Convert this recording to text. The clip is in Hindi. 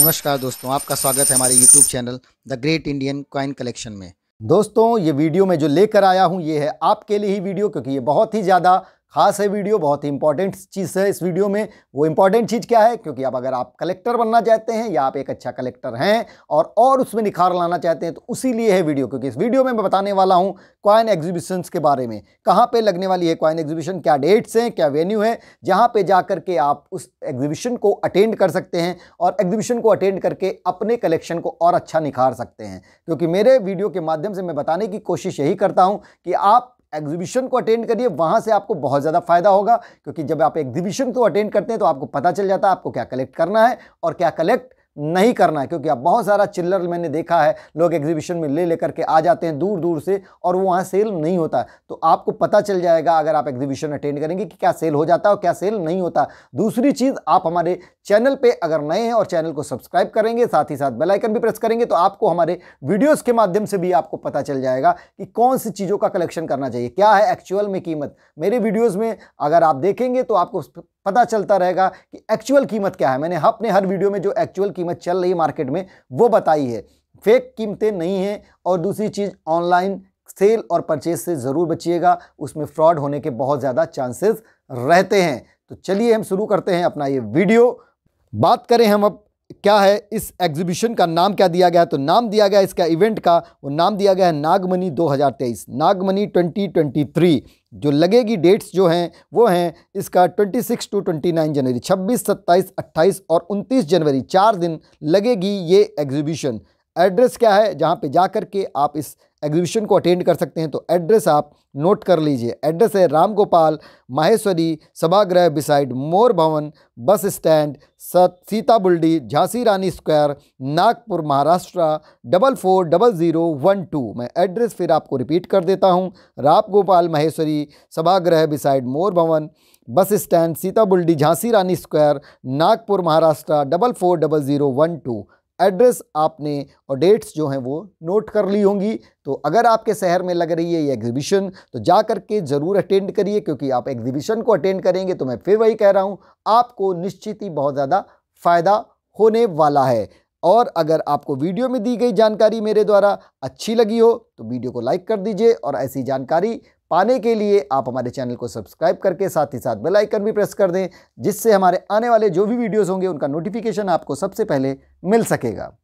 नमस्कार दोस्तों आपका स्वागत है हमारे YouTube channel the great Indian coin collection में दोस्तों ये वीडियो मैं जो लेकर आया हूँ ये है आपके लिए ही वीडियो क्योंकि ये बहुत ही ज़्यादा खास है वीडियो बहुत ही इंपॉर्टेंट चीज़ है इस वीडियो में वो इंपॉर्टेंट चीज़ क्या है क्योंकि अब अगर आप कलेक्टर बनना चाहते हैं या आप एक अच्छा कलेक्टर हैं और और उसमें निखार लाना चाहते हैं तो उसी लिए है वीडियो क्योंकि इस वीडियो में मैं बताने वाला हूँ कॉइन एग्जीबिशन के बारे में कहाँ पर लगने वाली है कॉइन एग्जीबिशन क्या डेट्स हैं क्या वेन्यू है जहाँ पर जा के आप उस एग्जीबिशन को अटेंड कर सकते हैं और एग्जीबिशन को अटेंड करके अपने कलेक्शन को और अच्छा निखार सकते हैं क्योंकि मेरे वीडियो के माध्यम से मैं बताने की कोशिश यही करता हूँ कि आप एग्जीबिशन को अटेंड करिए वहाँ से आपको बहुत ज़्यादा फायदा होगा क्योंकि जब आप एग्जीबिशन को अटेंड करते हैं तो आपको पता चल जाता है आपको क्या कलेक्ट करना है और क्या कलेक्ट नहीं करना है क्योंकि अब बहुत सारा चिल्लर मैंने देखा है लोग एग्जीबिशन में ले लेकर के आ जाते हैं दूर दूर से और वो वहाँ सेल नहीं होता तो आपको पता चल जाएगा अगर आप एग्जीबिशन अटेंड करेंगे कि क्या सेल हो जाता है और क्या सेल नहीं होता दूसरी चीज़ आप हमारे चैनल पर अगर नए हैं और चैनल को सब्सक्राइब करेंगे साथ ही साथ बेलाइकन भी प्रेस करेंगे तो आपको हमारे वीडियोज़ के माध्यम से भी आपको पता चल जाएगा कि कौन सी चीज़ों का कलेक्शन करना चाहिए क्या है एक्चुअल में कीमत मेरे वीडियोज़ में अगर आप देखेंगे तो आपको पता चलता रहेगा कि एक्चुअल कीमत क्या है मैंने अपने हर वीडियो में जो एक्चुअल कीमत चल रही है मार्केट में वो बताई है फेक कीमतें नहीं हैं और दूसरी चीज़ ऑनलाइन सेल और परचेज से ज़रूर बचिएगा उसमें फ्रॉड होने के बहुत ज़्यादा चांसेस रहते हैं तो चलिए हम शुरू करते हैं अपना ये वीडियो बात करें हम अब क्या है इस एग्जीबिशन का नाम क्या दिया गया है तो नाम दिया गया इसका इवेंट का वो नाम दिया गया है नागमनी 2023 नागमनी 2023 जो लगेगी डेट्स जो हैं वो हैं इसका 26 टू 29 जनवरी 26, 27, 28 और 29 जनवरी चार दिन लगेगी ये एग्जीबिशन एड्रेस क्या है जहाँ पे जा कर के आप इस एग्जीबिशन को अटेंड कर सकते हैं तो एड्रेस आप नोट कर लीजिए एड्रेस है रामगोपाल माहेश्वरी सभागृह beside Mor Bhavan bus stand सत Sitabuldi Jhansi Rani square Nagpur Maharashtra double four double zero one two मैं एड्रेस फिर आपको रिपीट कर देता हूँ राम गोपाल माहेश्वरी सभागृह beside Mor Bhavan bus stand Sitabuldi Jhansi Rani square Nagpur Maharashtra double four double zero one two address आपने और डेट्स जो हैं वो नोट कर ली होंगी तो अगर आपके शहर में लग रही है ये एग्जीबिशन तो जा कर के ज़रूर अटेंड करिए क्योंकि आप एग्जीबिशन को अटेंड करेंगे तो मैं फिर वही कह रहा हूँ आपको निश्चित ही बहुत ज़्यादा फ़ायदा होने वाला है और अगर आपको वीडियो में दी गई जानकारी मेरे द्वारा अच्छी लगी हो तो वीडियो को लाइक कर दीजिए और ऐसी जानकारी पाने के लिए आप हमारे चैनल को सब्सक्राइब करके साथ ही साथ बेल आइकन भी प्रेस कर दें जिससे हमारे आने वाले जो भी वीडियोस होंगे उनका नोटिफिकेशन आपको सबसे पहले मिल सकेगा